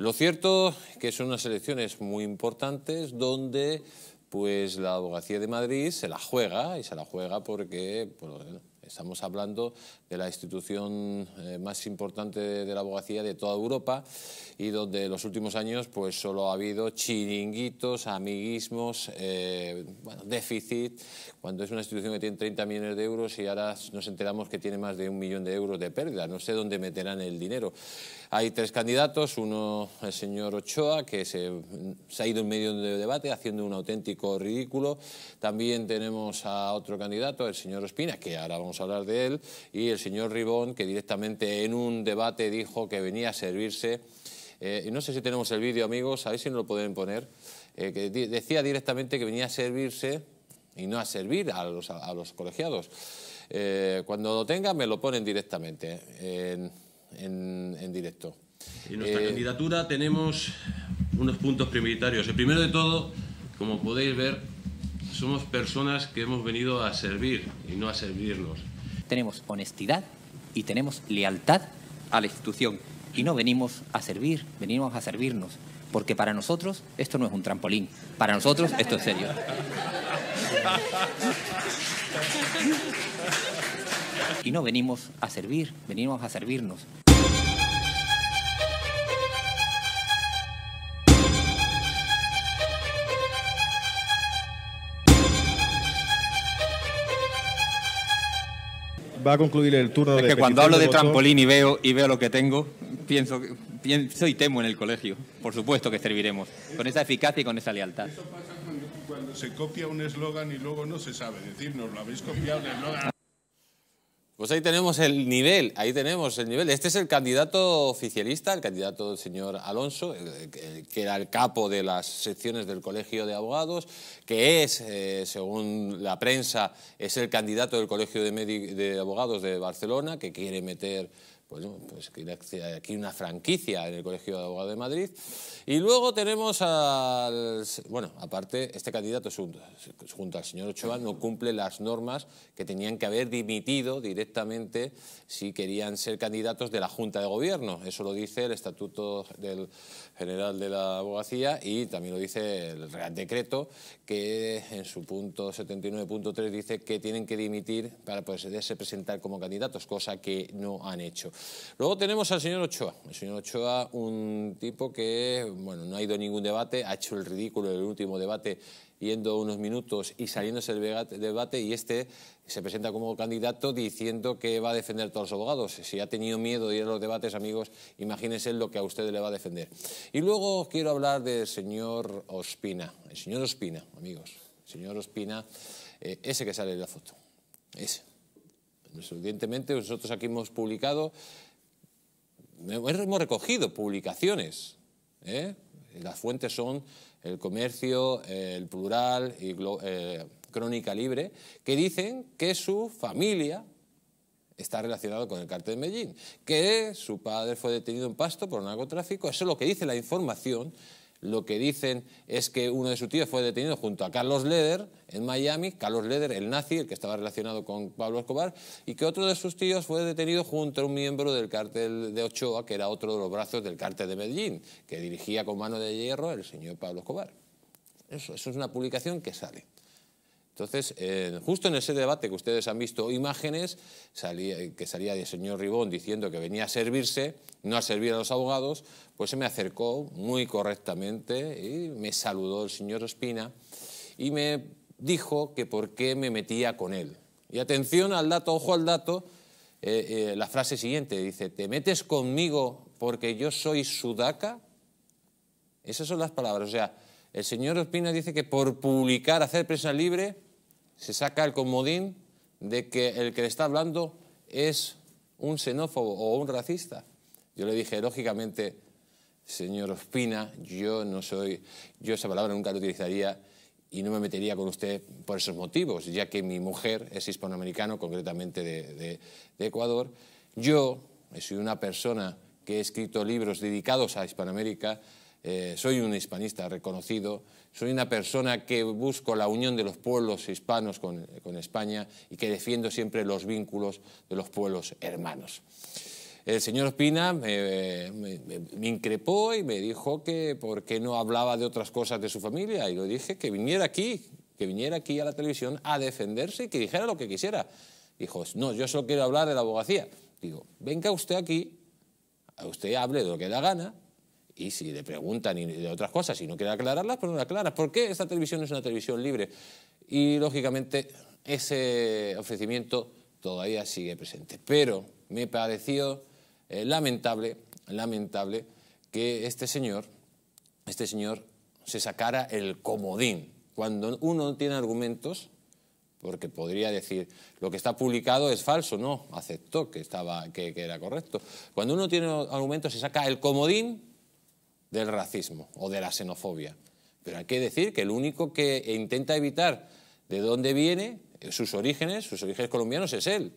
Lo cierto es que son unas elecciones muy importantes donde pues la abogacía de Madrid se la juega y se la juega porque pues, Estamos hablando de la institución eh, más importante de, la abogacía de toda Europa y donde en los últimos años pues solo ha habido chiringuitos, amiguismos, eh, déficit, cuando es una institución que tiene 30 millones de euros y ahora nos enteramos que tiene más de un millón de euros de pérdida. No sé dónde meterán el dinero. Hay tres candidatos, uno el señor Ochoa, que se, ha ido en medio de debate haciendo un auténtico ridículo. También tenemos a otro candidato, el señor Ospina, que ahora vamos a hablar de él, y el señor Ribón, que directamente en un debate dijo que venía a servirse. Eh, y no sé si tenemos el vídeo, amigos, a ver si nos lo pueden poner. Eh, que decía directamente que venía a servirse y no a servir a los, a los colegiados. Eh, cuando lo tengan, me lo ponen directamente en, en directo. En nuestra candidatura tenemos unos puntos prioritarios. El primero de todo, como podéis ver, somos personas que hemos venido a servir y no a servirnos. Tenemos honestidad y tenemos lealtad a la institución. Y no venimos a servir, venimos a servirnos. Porque para nosotros esto no es un trampolín. Para nosotros esto es serio. Y no venimos a servir, venimos a servirnos. va a concluir el turno es de que cuando hablo de, trampolín y veo, y veo lo que tengo, pienso, pienso y temo en el colegio. Por supuesto que serviremos, con esa eficacia y con esa lealtad. Eso pasa cuando, cuando se copia un eslogan y luego no se sabe decirnos lo habéis copiado el eslogan. Pues ahí tenemos el nivel, ahí tenemos el nivel. Este es el candidato oficialista, el candidato del señor Alonso, que era el capo de las secciones del Colegio de Abogados, que es, eh, según la prensa, es el candidato del Colegio de Abogados de Barcelona, que quiere meter bueno, pues, pues aquí una franquicia en el Colegio de Abogados de Madrid. Y luego tenemos al... Bueno, aparte, este candidato junto al señor Ochoa no cumple las normas que tenían que haber dimitido directamente si querían ser candidatos de la Junta de Gobierno. Eso lo dice el Estatuto General de la Abogacía y también lo dice el Real Decreto, que en su punto 79.3 dice que tienen que dimitir para poderse presentar como candidatos, cosa que no han hecho. Luego tenemos al señor Ochoa. El señor Ochoa, un tipo que, bueno, no ha ido a ningún debate, ha hecho el ridículo en el último debate yendo unos minutos y saliéndose del debate y este se presenta como candidato diciendo que va a defender a todos los abogados. Si ha tenido miedo de ir a los debates, amigos, imagínense lo que a ustedes le va a defender. Y luego quiero hablar del señor Ospina. El señor Ospina, amigos, el señor Ospina, eh, ese que sale en la foto, ese. Pues evidentemente nosotros aquí hemos publicado, hemos recogido publicaciones. ¿eh? Las fuentes son el comercio, el plural y eh, crónica libre, que dicen que su familia está relacionada con el cártel de Medellín, que su padre fue detenido en Pasto por narcotráfico, eso es lo que dice la información lo que dicen es que uno de sus tíos fue detenido junto a Carlos Leder en Miami, Carlos Leder, el nazi, el que estaba relacionado con Pablo Escobar, y que otro de sus tíos fue detenido junto a un miembro del cártel de Ochoa, que era otro de los brazos del cártel de Medellín, que dirigía con mano de hierro el señor Pablo Escobar. Eso, eso es una publicación que sale. Entonces, eh, justo en ese debate que ustedes han visto imágenes, eh, que salía del señor Ribón diciendo que venía a servirse, no a servir a los abogados, pues se me acercó muy correctamente y me saludó el señor Espina y me dijo que por qué me metía con él. Y atención al dato, ojo al dato, eh, la frase siguiente, dice, ¿te metes conmigo porque yo soy sudaca? Esas son las palabras, o sea, el señor ospina dice que por publicar, hacer prensa libre, se saca el comodín de que el que le está hablando es un xenófobo o un racista. Yo le dije, lógicamente, señor Ospina, yo no soy, yo esa palabra nunca la utilizaría y no me metería con usted por esos motivos, ya que mi mujer es hispanoamericana, concretamente de, Ecuador. Yo eh, soy una persona que he escrito libros dedicados a Hispanoamérica, eh, soy un hispanista reconocido, soy una persona que busco la unión de los pueblos hispanos con, España y que defiendo siempre los vínculos de los pueblos hermanos. El señor Espina eh, me, increpó y me dijo que por qué no hablaba de otras cosas de su familia y le dije que viniera aquí, que viniera aquí a la televisión a defenderse y que dijera lo que quisiera. Dijo, no, yo solo quiero hablar de la abogacía. Digo, venga usted aquí, usted hable de lo que da gana, y si le preguntan y de otras cosas si no quiere aclararlas, pues no las aclaras. ¿Por qué esta televisión es una televisión libre? Y lógicamente ese ofrecimiento todavía sigue presente. Pero me pareció eh, lamentable, lamentable que este señor, este señor se sacara el comodín. Cuando uno tiene argumentos, porque podría decir, lo que está publicado es falso, no, aceptó que, estaba, que era correcto. Cuando uno tiene argumentos, se saca el comodín del racismo o de la xenofobia. Pero hay que decir que el único que intenta evitar de dónde viene, eh, sus orígenes, sus orígenes colombianos, es él.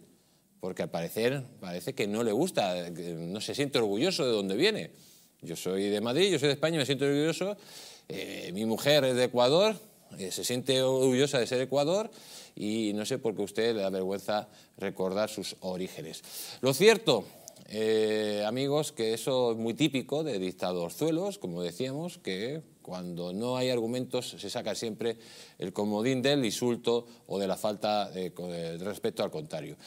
Porque al parecer parece que no le gusta, no se siente orgulloso de dónde viene. Yo soy de Madrid, yo soy de España, me siento orgulloso. Eh, mi mujer es de Ecuador, eh, se siente orgullosa de ser Ecuador y no sé por qué a usted le da vergüenza recordar sus orígenes. Lo cierto eh, amigos, que eso es muy típico de dictadorzuelos, como decíamos, que cuando no hay argumentos se saca siempre el comodín del insulto o de la falta de respeto al contrario.